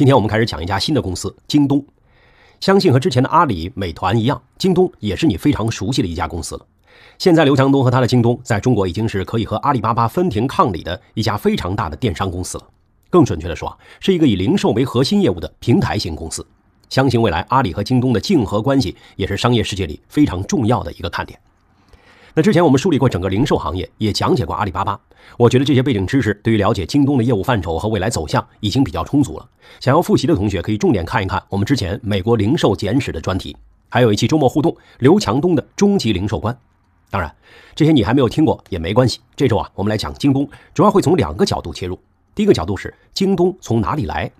今天我们开始讲一家新的公司——京东。相信和之前的阿里、美团一样，京东也是你非常熟悉的一家公司了。现在，刘强东和他的京东在中国已经是可以和阿里巴巴分庭抗礼的一家非常大的电商公司了。更准确的说，是一个以零售为核心业务的平台型公司。相信未来，阿里和京东的竞合关系也是商业世界里非常重要的一个看点。那之前我们梳理过整个零售行业，也讲解过阿里巴巴，我觉得这些背景知识对于了解京东的业务范畴和未来走向已经比较充足了。想要复习的同学可以重点看一看我们之前《美国零售简史》的专题，还有一期周末互动刘强东的终极零售观。当然，这些你还没有听过也没关系。这周啊，我们来讲京东，主要会从两个角度切入。第一个角度是京东从哪里来，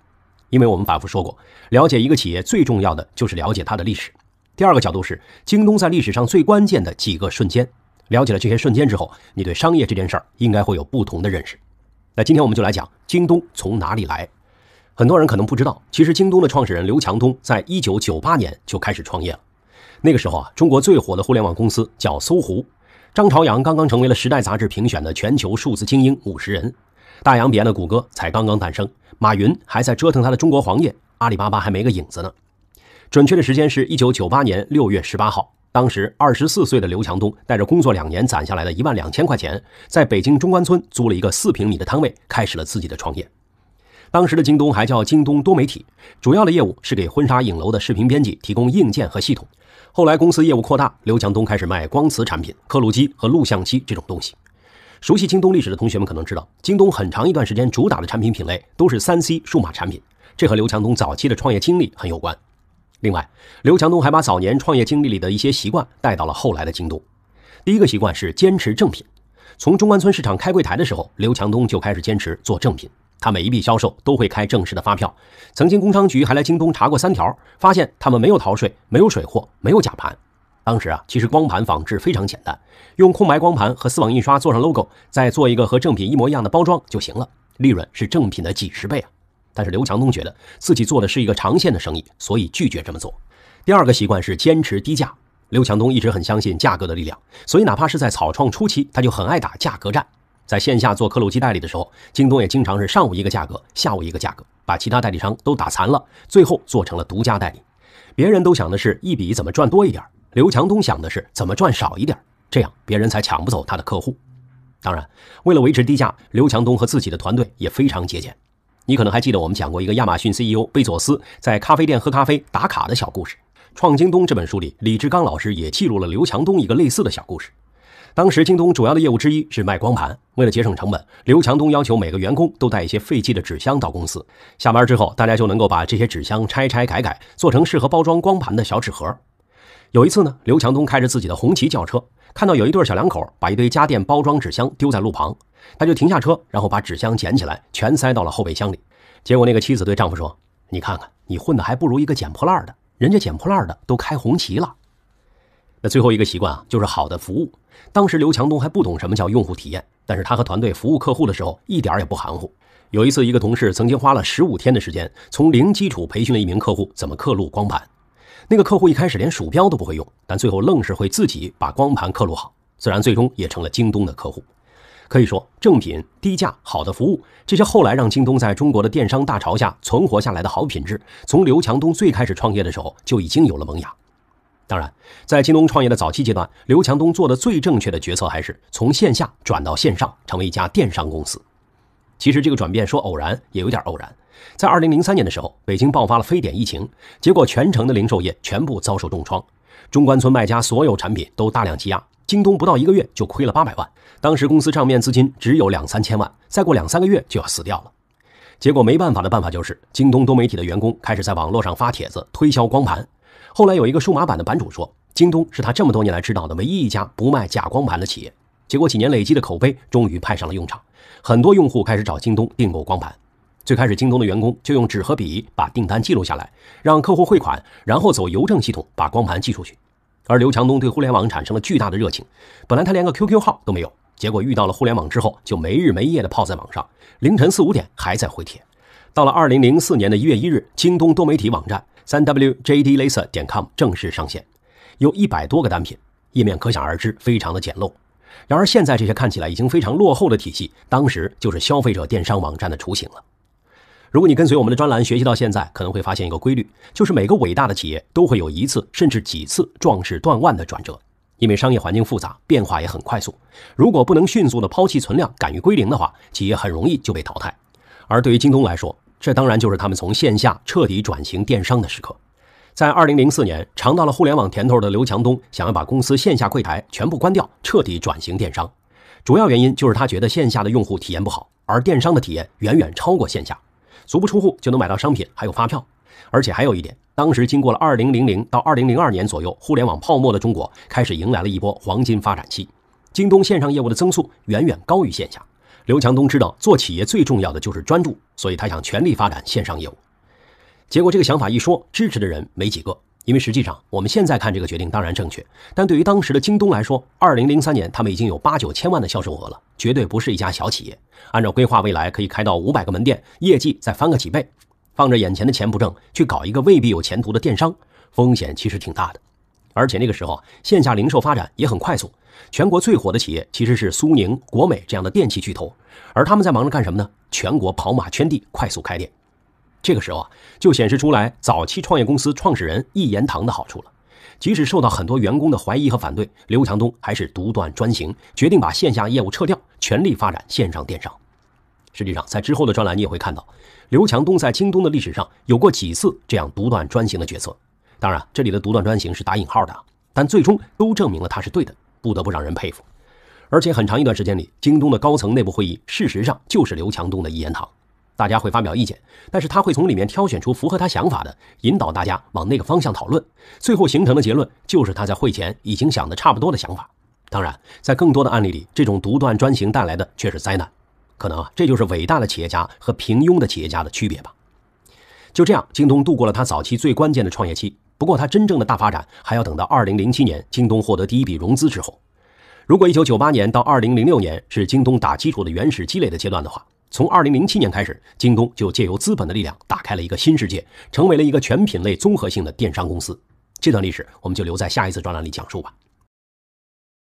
因为我们反复说过，了解一个企业最重要的就是了解它的历史。第二个角度是京东在历史上最关键的几个瞬间。了解了这些瞬间之后，你对商业这件事儿应该会有不同的认识。那今天我们就来讲京东从哪里来。很多人可能不知道，其实京东的创始人刘强东在一九九八年就开始创业了。那个时候啊，中国最火的互联网公司叫搜狐，张朝阳刚刚成为了《时代》杂志评选的全球数字精英五十人，大洋彼岸的谷歌才刚刚诞生，马云还在折腾他的中国黄页，阿里巴巴还没个影子呢。准确的时间是一九九八年六月十八号。当时二十四岁的刘强东带着工作两年攒下来的一万两千块钱，在北京中关村租了一个四平米的摊位，开始了自己的创业。当时的京东还叫京东多媒体，主要的业务是给婚纱影楼的视频编辑提供硬件和系统。后来公司业务扩大，刘强东开始卖光磁产品、刻录机和录像机这种东西。熟悉京东历史的同学们可能知道，京东很长一段时间主打的产品品类都是三 C 数码产品，这和刘强东早期的创业经历很有关。另外，刘强东还把早年创业经历里的一些习惯带到了后来的京东。第一个习惯是坚持正品。从中关村市场开柜台的时候，刘强东就开始坚持做正品。他每一笔销售都会开正式的发票。曾经工商局还来京东查过三条，发现他们没有逃税、没有水货、没有假盘。当时啊，其实光盘仿制非常简单，用空白光盘和丝网印刷做上 logo，再做一个和正品一模一样的包装就行了，利润是正品的几十倍啊。但是刘强东觉得自己做的是一个长线的生意，所以拒绝这么做。第二个习惯是坚持低价。刘强东一直很相信价格的力量，所以哪怕是在草创初期，他就很爱打价格战。在线下做克鲁兹代理的时候，京东也经常是上午一个价格，下午一个价格，把其他代理商都打残了，最后做成了独家代理。别人都想的是一笔怎么赚多一点，刘强东想的是怎么赚少一点，这样别人才抢不走他的客户。当然，为了维持低价，刘强东和自己的团队也非常节俭。你可能还记得我们讲过一个亚马逊 CEO 贝佐斯在咖啡店喝咖啡打卡的小故事，《创京东》这本书里，李志刚老师也记录了刘强东一个类似的小故事。当时京东主要的业务之一是卖光盘，为了节省成本，刘强东要求每个员工都带一些废弃的纸箱到公司。下班之后，大家就能够把这些纸箱拆拆改改，做成适合包装光盘的小纸盒。有一次呢，刘强东开着自己的红旗轿车，看到有一对小两口把一堆家电包装纸箱丢在路旁，他就停下车，然后把纸箱捡起来，全塞到了后备箱里。结果那个妻子对丈夫说：“你看看，你混的还不如一个捡破烂的，人家捡破烂的都开红旗了。”那最后一个习惯啊，就是好的服务。当时刘强东还不懂什么叫用户体验，但是他和团队服务客户的时候一点也不含糊。有一次，一个同事曾经花了十五天的时间，从零基础培训了一名客户怎么刻录光盘。那个客户一开始连鼠标都不会用，但最后愣是会自己把光盘刻录好，自然最终也成了京东的客户。可以说，正品、低价、好的服务，这些后来让京东在中国的电商大潮下存活下来的好品质，从刘强东最开始创业的时候就已经有了萌芽。当然，在京东创业的早期阶段，刘强东做的最正确的决策还是从线下转到线上，成为一家电商公司。其实这个转变说偶然也有点偶然，在二零零三年的时候，北京爆发了非典疫情，结果全城的零售业全部遭受重创，中关村卖家所有产品都大量积压，京东不到一个月就亏了八百万，当时公司账面资金只有两三千万，再过两三个月就要死掉了。结果没办法的办法就是，京东多媒体的员工开始在网络上发帖子推销光盘，后来有一个数码版的版主说，京东是他这么多年来知道的唯一一家不卖假光盘的企业。结果几年累积的口碑终于派上了用场，很多用户开始找京东订购光盘。最开始，京东的员工就用纸和笔把订单记录下来，让客户汇款，然后走邮政系统把光盘寄出去。而刘强东对互联网产生了巨大的热情。本来他连个 QQ 号都没有，结果遇到了互联网之后，就没日没夜的泡在网上，凌晨四五点还在回帖。到了2004年的一月一日，京东多媒体网站 3wjdlaaser 点 com 正式上线，有一百多个单品，页面可想而知非常的简陋。然而，现在这些看起来已经非常落后的体系，当时就是消费者电商网站的雏形了。如果你跟随我们的专栏学习到现在，可能会发现一个规律，就是每个伟大的企业都会有一次甚至几次壮士断腕的转折。因为商业环境复杂，变化也很快速，如果不能迅速的抛弃存量，敢于归零的话，企业很容易就被淘汰。而对于京东来说，这当然就是他们从线下彻底转型电商的时刻。在二零零四年尝到了互联网甜头的刘强东，想要把公司线下柜台全部关掉，彻底转型电商。主要原因就是他觉得线下的用户体验不好，而电商的体验远远超过线下。足不出户就能买到商品，还有发票。而且还有一点，当时经过了二零零零到二零零二年左右互联网泡沫的中国，开始迎来了一波黄金发展期。京东线上业务的增速远远高于线下。刘强东知道做企业最重要的就是专注，所以他想全力发展线上业务。结果这个想法一说，支持的人没几个，因为实际上我们现在看这个决定当然正确，但对于当时的京东来说，二零零三年他们已经有八九千万的销售额了，绝对不是一家小企业。按照规划，未来可以开到五百个门店，业绩再翻个几倍。放着眼前的钱不挣，去搞一个未必有前途的电商，风险其实挺大的。而且那个时候线下零售发展也很快速，全国最火的企业其实是苏宁、国美这样的电器巨头，而他们在忙着干什么呢？全国跑马圈地，快速开店。这个时候啊，就显示出来早期创业公司创始人一言堂的好处了。即使受到很多员工的怀疑和反对，刘强东还是独断专行，决定把线下业务撤掉，全力发展线上电商。实际上，在之后的专栏你也会看到，刘强东在京东的历史上有过几次这样独断专行的决策。当然，这里的独断专行是打引号的，但最终都证明了他是对的，不得不让人佩服。而且，很长一段时间里，京东的高层内部会议，事实上就是刘强东的一言堂。大家会发表意见，但是他会从里面挑选出符合他想法的，引导大家往那个方向讨论，最后形成的结论就是他在会前已经想的差不多的想法。当然，在更多的案例里，这种独断专行带来的却是灾难。可能啊，这就是伟大的企业家和平庸的企业家的区别吧。就这样，京东度过了他早期最关键的创业期。不过，他真正的大发展还要等到2007年，京东获得第一笔融资之后。如果1998年到2006年是京东打基础的原始积累的阶段的话。从二零零七年开始，京东就借由资本的力量打开了一个新世界，成为了一个全品类综合性的电商公司。这段历史，我们就留在下一次专栏里讲述吧。